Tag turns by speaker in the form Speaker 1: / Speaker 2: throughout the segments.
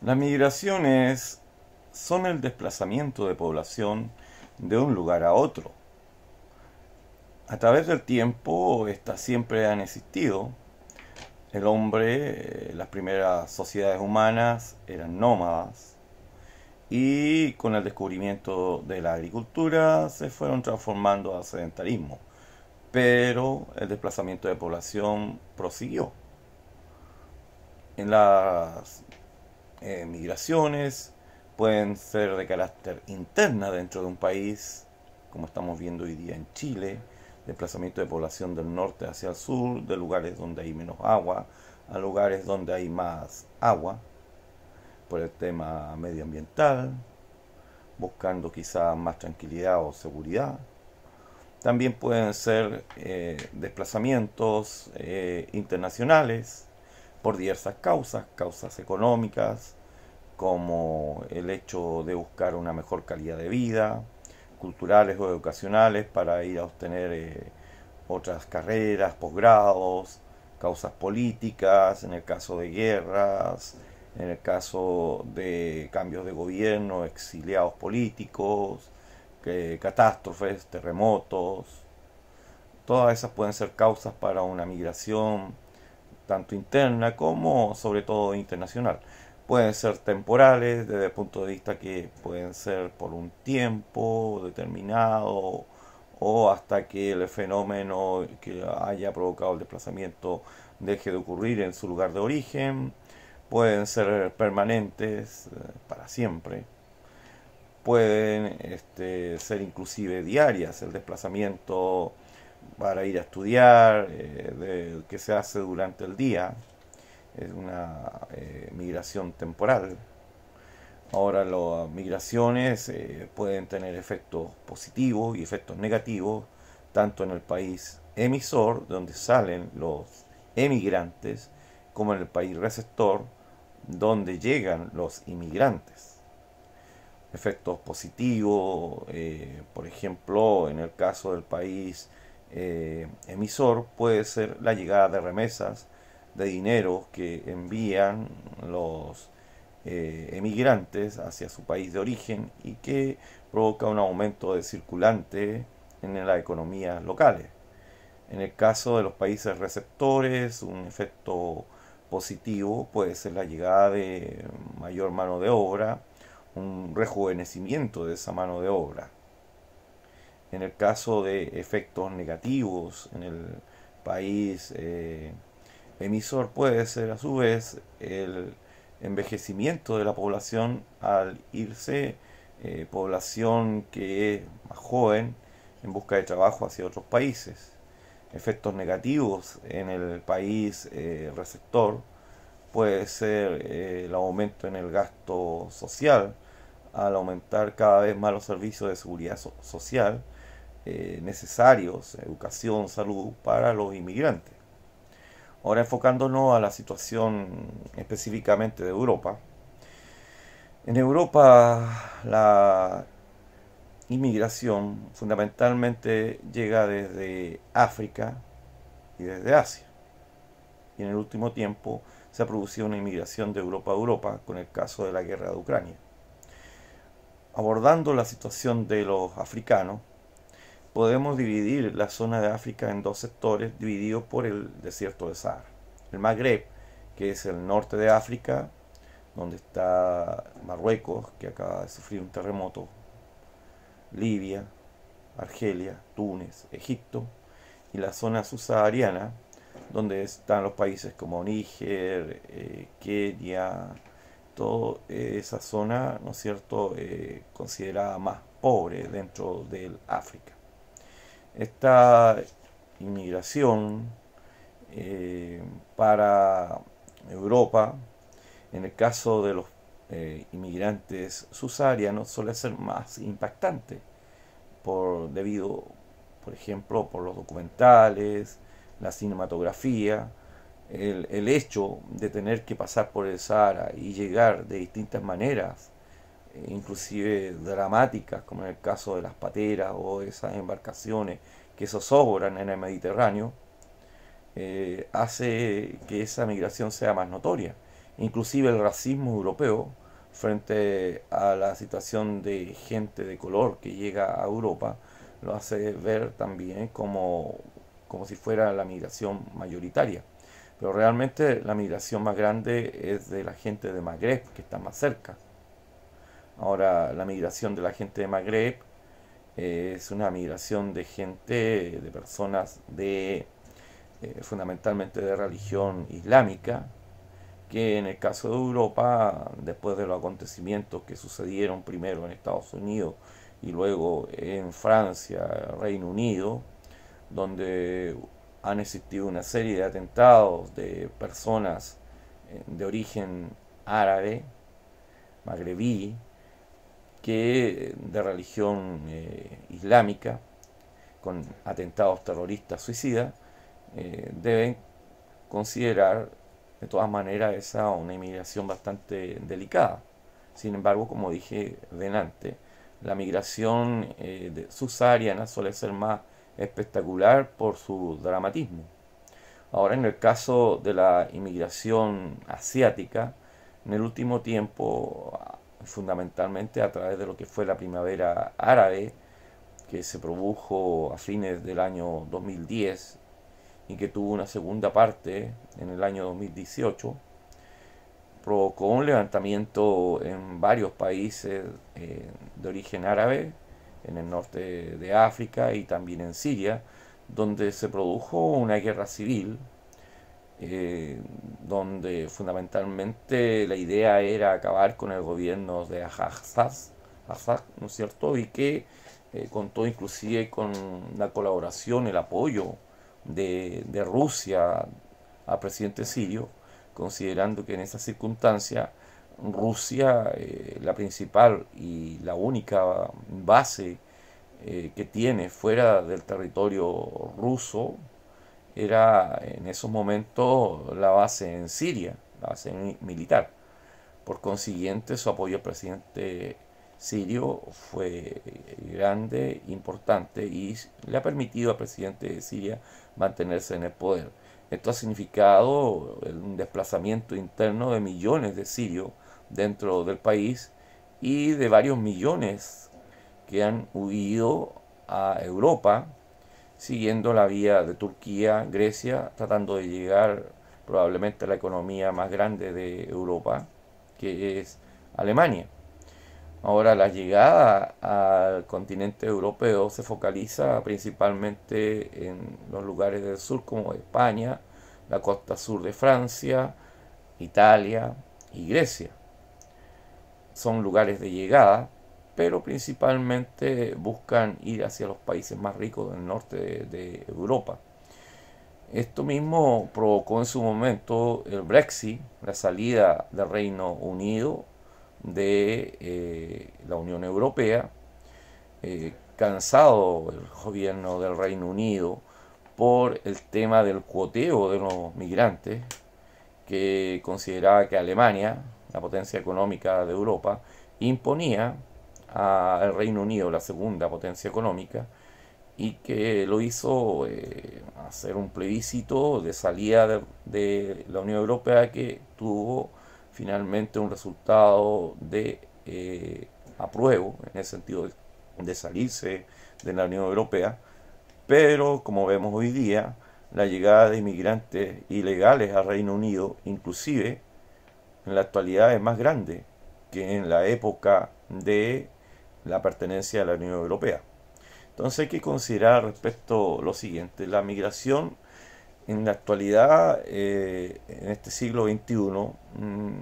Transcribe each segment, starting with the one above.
Speaker 1: Las migraciones son el desplazamiento de población de un lugar a otro. A través del tiempo, estas siempre han existido. El hombre, eh, las primeras sociedades humanas eran nómadas y con el descubrimiento de la agricultura se fueron transformando a sedentarismo, pero el desplazamiento de población prosiguió. En las eh, migraciones, pueden ser de carácter interna dentro de un país, como estamos viendo hoy día en Chile, desplazamiento de población del norte hacia el sur, de lugares donde hay menos agua a lugares donde hay más agua, por el tema medioambiental, buscando quizás más tranquilidad o seguridad. También pueden ser eh, desplazamientos eh, internacionales, por diversas causas, causas económicas, como el hecho de buscar una mejor calidad de vida, culturales o educacionales para ir a obtener eh, otras carreras, posgrados, causas políticas, en el caso de guerras, en el caso de cambios de gobierno, exiliados políticos, catástrofes, terremotos. Todas esas pueden ser causas para una migración tanto interna como sobre todo internacional. Pueden ser temporales desde el punto de vista que pueden ser por un tiempo determinado o hasta que el fenómeno que haya provocado el desplazamiento deje de ocurrir en su lugar de origen. Pueden ser permanentes eh, para siempre. Pueden este, ser inclusive diarias el desplazamiento para ir a estudiar, eh, que se hace durante el día, es una eh, migración temporal. Ahora las migraciones eh, pueden tener efectos positivos y efectos negativos, tanto en el país emisor, donde salen los emigrantes, como en el país receptor, donde llegan los inmigrantes. Efectos positivos, eh, por ejemplo, en el caso del país eh, emisor puede ser la llegada de remesas de dinero que envían los eh, emigrantes hacia su país de origen y que provoca un aumento de circulante en las economías locales. En el caso de los países receptores, un efecto positivo puede ser la llegada de mayor mano de obra, un rejuvenecimiento de esa mano de obra en el caso de efectos negativos en el país eh, emisor puede ser a su vez el envejecimiento de la población al irse eh, población que es más joven en busca de trabajo hacia otros países. Efectos negativos en el país eh, receptor puede ser el aumento en el gasto social al aumentar cada vez más los servicios de seguridad social eh, necesarios, educación, salud, para los inmigrantes. Ahora enfocándonos a la situación específicamente de Europa. En Europa la inmigración fundamentalmente llega desde África y desde Asia. Y en el último tiempo se ha producido una inmigración de Europa a Europa con el caso de la guerra de Ucrania. Abordando la situación de los africanos, podemos dividir la zona de África en dos sectores divididos por el desierto de Sahara. El Magreb, que es el norte de África, donde está Marruecos, que acaba de sufrir un terremoto, Libia, Argelia, Túnez, Egipto, y la zona subsahariana, donde están los países como Níger, eh, Kenia, toda eh, esa zona, ¿no es cierto?, eh, considerada más pobre dentro del África esta inmigración eh, para Europa, en el caso de los eh, inmigrantes subsaharianos, suele ser más impactante, por, debido, por ejemplo, por los documentales, la cinematografía, el, el hecho de tener que pasar por el Sahara y llegar de distintas maneras inclusive dramáticas, como en el caso de las pateras o esas embarcaciones que zozobran en el Mediterráneo, eh, hace que esa migración sea más notoria. Inclusive el racismo europeo frente a la situación de gente de color que llega a Europa lo hace ver también como, como si fuera la migración mayoritaria. Pero realmente la migración más grande es de la gente de Magreb, que está más cerca Ahora la migración de la gente de Magreb eh, es una migración de gente, de personas de eh, fundamentalmente de religión islámica, que en el caso de Europa, después de los acontecimientos que sucedieron primero en Estados Unidos y luego en Francia, Reino Unido, donde han existido una serie de atentados de personas eh, de origen árabe, magrebí, que de religión eh, islámica, con atentados terroristas suicidas, eh, deben considerar de todas maneras esa una inmigración bastante delicada. Sin embargo, como dije delante, la migración eh, de subsahariana suele ser más espectacular por su dramatismo. Ahora, en el caso de la inmigración asiática, en el último tiempo fundamentalmente a través de lo que fue la primavera árabe, que se produjo a fines del año 2010 y que tuvo una segunda parte en el año 2018, provocó un levantamiento en varios países eh, de origen árabe, en el norte de África y también en Siria, donde se produjo una guerra civil eh, donde fundamentalmente la idea era acabar con el gobierno de Assad, ¿no es cierto? Y que eh, contó inclusive con la colaboración, el apoyo de, Rusia al presidente sirio, considerando que en esa circunstancia Rusia, eh, la principal y la única base que tiene fuera del territorio ruso, era en esos momentos la base en Siria, la base militar. Por consiguiente, su apoyo al presidente sirio fue grande, importante y le ha permitido al presidente de Siria mantenerse en el poder. Esto ha significado un desplazamiento interno de millones de sirios dentro del país y de varios millones que han huido a Europa siguiendo la vía de Turquía, Grecia, tratando de llegar probablemente a la economía más grande de Europa, que es Alemania. Ahora la llegada al continente europeo se focaliza principalmente en los lugares del sur como España, la costa sur de Francia, Italia y Grecia. Son lugares de llegada pero principalmente buscan ir hacia los países más ricos del norte de, Europa. Esto mismo provocó en su momento el Brexit, la salida del Reino Unido de eh, la Unión Europea, eh, cansado el gobierno del Reino Unido por el tema del cuoteo de los migrantes, que consideraba que Alemania, la potencia económica de Europa, imponía al Reino Unido, la segunda potencia económica, y que lo hizo eh, hacer un plebiscito de salida de, la Unión Europea que tuvo finalmente un resultado de eh, apruebo, en el sentido de salirse de la Unión Europea, pero como vemos hoy día, la llegada de inmigrantes ilegales al Reino Unido, inclusive en la actualidad es más grande que en la época de la pertenencia a la Unión Europea. Entonces hay que considerar respecto lo siguiente, la migración en la actualidad, eh, en este siglo XXI, mm,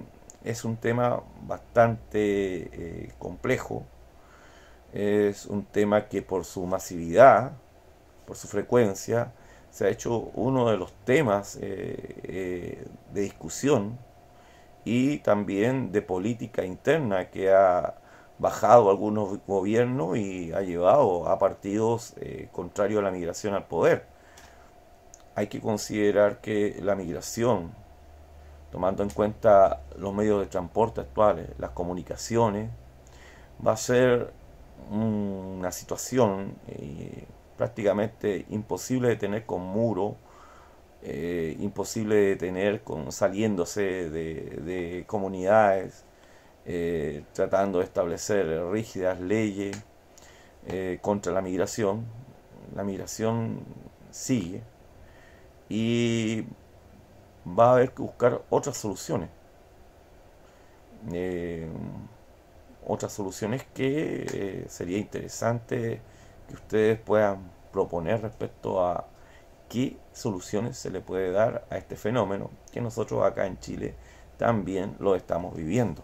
Speaker 1: es un tema bastante eh, complejo, es un tema que por su masividad, por su frecuencia, se ha hecho uno de los temas eh, de discusión y también de política interna que ha bajado algunos gobiernos y ha llevado a partidos eh, contrarios a la migración al poder. Hay que considerar que la migración, tomando en cuenta los medios de transporte actuales, las comunicaciones, va a ser una situación eh, prácticamente imposible de tener con muro, eh, imposible de tener con saliéndose de comunidades, eh, tratando de establecer rígidas leyes eh, contra la migración. La migración sigue y va a haber que buscar otras soluciones. Eh, otras soluciones que sería interesante que ustedes puedan proponer respecto a qué soluciones se le puede dar a este fenómeno que nosotros acá en Chile también lo estamos viviendo.